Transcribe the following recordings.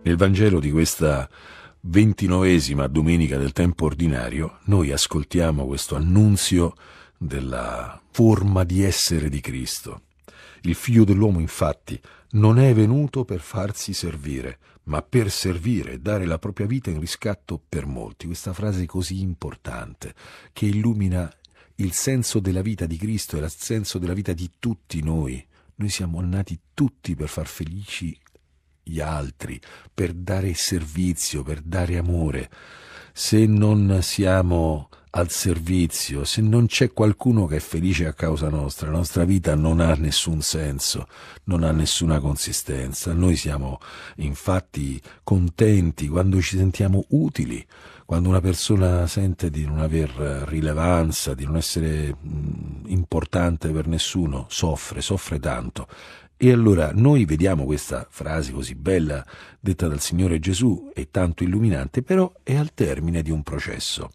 Nel Vangelo di questa ventinovesima domenica del tempo ordinario noi ascoltiamo questo annunzio della forma di essere di Cristo. Il figlio dell'uomo infatti non è venuto per farsi servire, ma per servire e dare la propria vita in riscatto per molti. Questa frase così importante che illumina il senso della vita di Cristo e il senso della vita di tutti noi. Noi siamo nati tutti per far felici gli altri, per dare servizio, per dare amore. Se non siamo al servizio, se non c'è qualcuno che è felice a causa nostra, la nostra vita non ha nessun senso, non ha nessuna consistenza. Noi siamo infatti contenti quando ci sentiamo utili, quando una persona sente di non aver rilevanza, di non essere mm, importante per nessuno, soffre, soffre tanto e allora noi vediamo questa frase così bella detta dal Signore Gesù e tanto illuminante, però è al termine di un processo.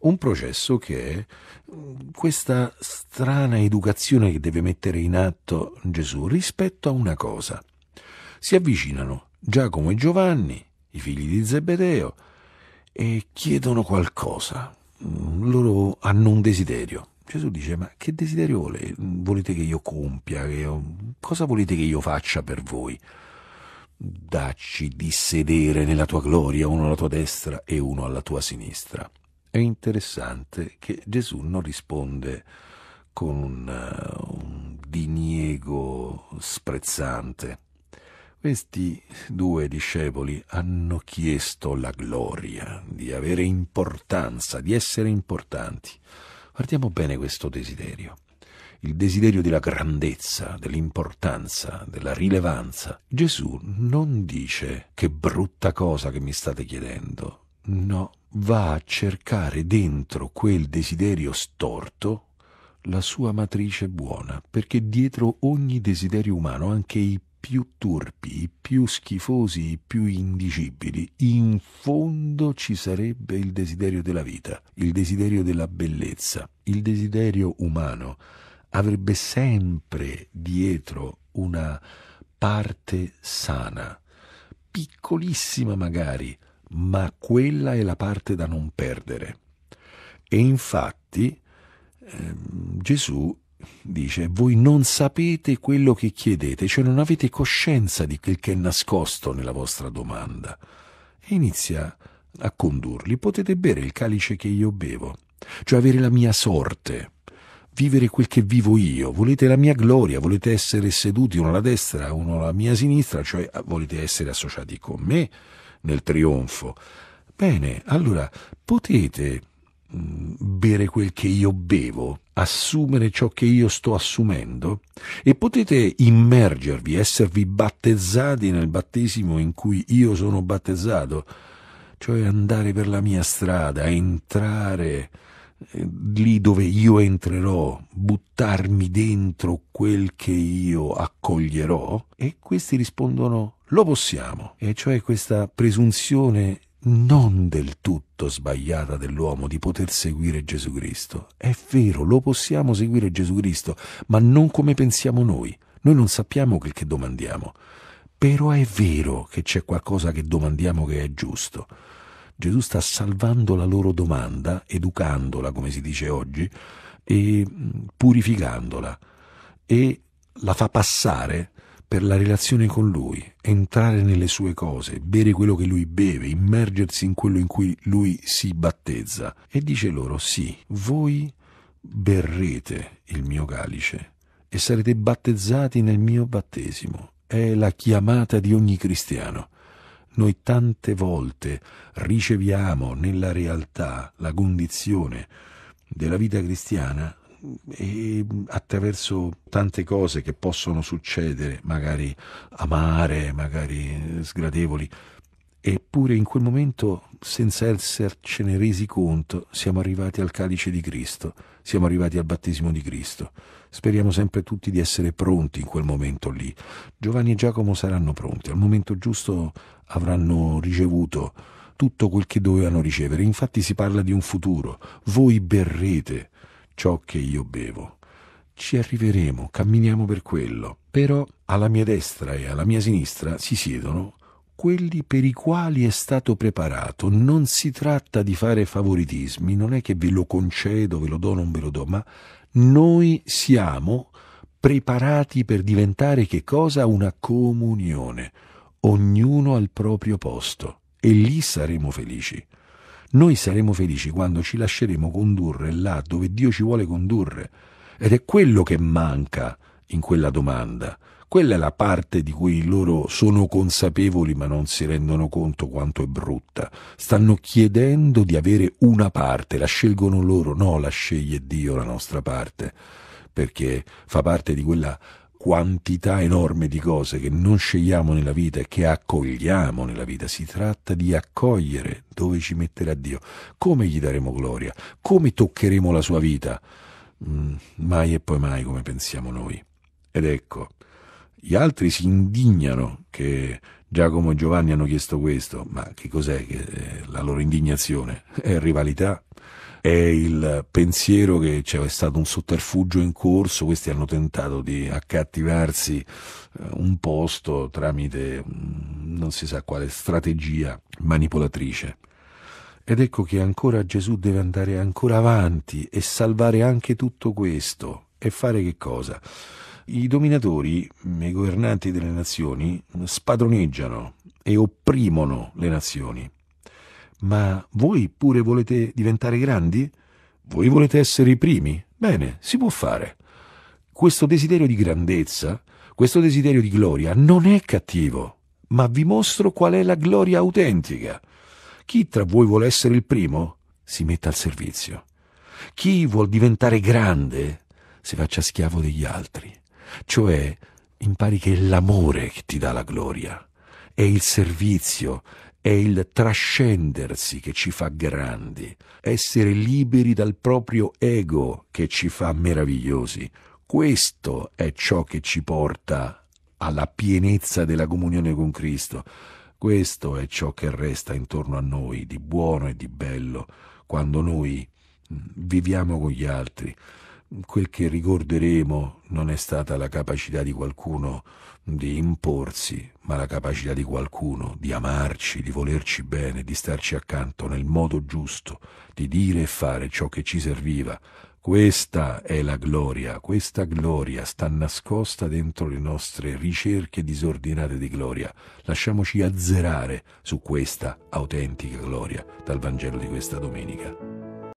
Un processo che è mm, questa strana educazione che deve mettere in atto Gesù rispetto a una cosa. Si avvicinano Giacomo e Giovanni, i figli di Zebedeo, e chiedono qualcosa, mm, loro hanno un desiderio. Gesù dice, ma che desiderio volete, che io compia? Che io, cosa volete che io faccia per voi? Dacci di sedere nella tua gloria, uno alla tua destra e uno alla tua sinistra. È interessante che Gesù non risponde con un, eh, un diniego sprezzante. Questi due discepoli hanno chiesto la gloria, di avere importanza, di essere importanti. Guardiamo bene questo desiderio. Il desiderio della grandezza, dell'importanza, della rilevanza. Gesù non dice che brutta cosa che mi state chiedendo. No, va a cercare dentro quel desiderio storto la sua matrice buona, perché dietro ogni desiderio umano, anche i più turpi, i più schifosi, i più indicibili, in fondo ci sarebbe il desiderio della vita, il desiderio della bellezza, il desiderio umano avrebbe sempre dietro una parte sana, piccolissima magari, ma quella è la parte da non perdere. E infatti ehm, Gesù dice, voi non sapete quello che chiedete, cioè non avete coscienza di quel che è nascosto nella vostra domanda. E inizia a condurli, potete bere il calice che io bevo, cioè avere la mia sorte, vivere quel che vivo io, volete la mia gloria, volete essere seduti uno alla destra, uno alla mia sinistra, cioè ah, volete essere associati con me nel trionfo. Bene, allora potete mm, bere quel che io bevo, assumere ciò che io sto assumendo e potete immergervi, esservi battezzati nel battesimo in cui io sono battezzato, cioè andare per la mia strada, entrare eh, lì dove io entrerò, buttarmi dentro quel che io accoglierò? E questi rispondono lo possiamo, e cioè questa presunzione non del tutto sbagliata dell'uomo di poter seguire Gesù Cristo. È vero, lo possiamo seguire Gesù Cristo, ma non come pensiamo noi. Noi non sappiamo quel che domandiamo. Però è vero che c'è qualcosa che domandiamo che è giusto. Gesù sta salvando la loro domanda, educandola, come si dice oggi, e mm, purificandola, e la fa passare per la relazione con lui, entrare nelle sue cose, bere quello che lui beve, immergersi in quello in cui lui si battezza. E dice loro, sì, voi berrete il mio calice e sarete battezzati nel mio battesimo. È la chiamata di ogni cristiano. Noi tante volte riceviamo nella realtà la condizione della vita cristiana Ehm, e attraverso tante cose che possono succedere, magari amare, magari eh, sgradevoli, eppure in quel momento, senza essercene resi conto, siamo arrivati al calice di Cristo, siamo arrivati al battesimo di Cristo. Speriamo sempre tutti di essere pronti in quel momento lì. Giovanni e Giacomo saranno pronti, al momento giusto avranno ricevuto tutto quel che dovevano ricevere. Infatti si parla di un futuro. Voi berrete ciò che io bevo. Ci arriveremo, camminiamo per quello. Però alla mia destra e alla mia sinistra si siedono quelli per i quali è stato preparato. Non si tratta di fare favoritismi, non è che ve lo concedo, ve lo do, non ve lo do, ma noi siamo preparati per diventare che cosa? Una comunione, ognuno al proprio posto, e lì saremo felici. Noi saremo felici quando ci lasceremo condurre là dove Dio ci vuole condurre. Ed è quello che manca in quella domanda. Quella è la parte di cui loro sono consapevoli ma non si rendono conto quanto è brutta. Stanno chiedendo di avere una parte, la scelgono loro, no, la sceglie Dio la nostra parte, perché fa parte di quella quantità enorme di cose che non scegliamo nella vita e che accogliamo nella vita. Si tratta di accogliere dove ci metterà Dio, come gli daremo gloria, come toccheremo la sua vita. Mm, mai e poi mai come pensiamo noi. Ed ecco, gli altri si indignano che Giacomo e Giovanni hanno chiesto questo, ma che cos'è che, eh, la loro indignazione? È rivalità è il pensiero che c'è stato un sotterfugio in corso, questi hanno tentato di accattivarsi eh, un posto tramite mm, non si sa quale strategia manipolatrice. Ed ecco che ancora Gesù deve andare ancora avanti e salvare anche tutto questo. E fare che cosa? I dominatori, i governanti delle nazioni, spadroneggiano e opprimono le nazioni. Ma voi pure volete diventare grandi? Voi volete essere i primi? Bene, si può fare. Questo desiderio di grandezza, questo desiderio di gloria non è cattivo, ma vi mostro qual è la gloria autentica. Chi tra voi vuole essere il primo, si metta al servizio. Chi vuol diventare grande, si faccia schiavo degli altri. Cioè, impari che è l'amore che ti dà la gloria, è il servizio, è il trascendersi che ci fa grandi, essere liberi dal proprio ego che ci fa meravigliosi. Questo è ciò che ci porta alla pienezza della comunione con Cristo. Questo è ciò che resta intorno a noi di buono e di bello quando noi mm, viviamo con gli altri. Quel che ricorderemo non è stata la capacità di qualcuno di imporsi, ma la capacità di qualcuno di amarci, di volerci bene, di starci accanto nel modo giusto, di dire e fare ciò che ci serviva. Questa è la gloria, questa gloria sta nascosta dentro le nostre ricerche disordinate di gloria. Lasciamoci azzerare su questa autentica gloria dal Vangelo di questa domenica.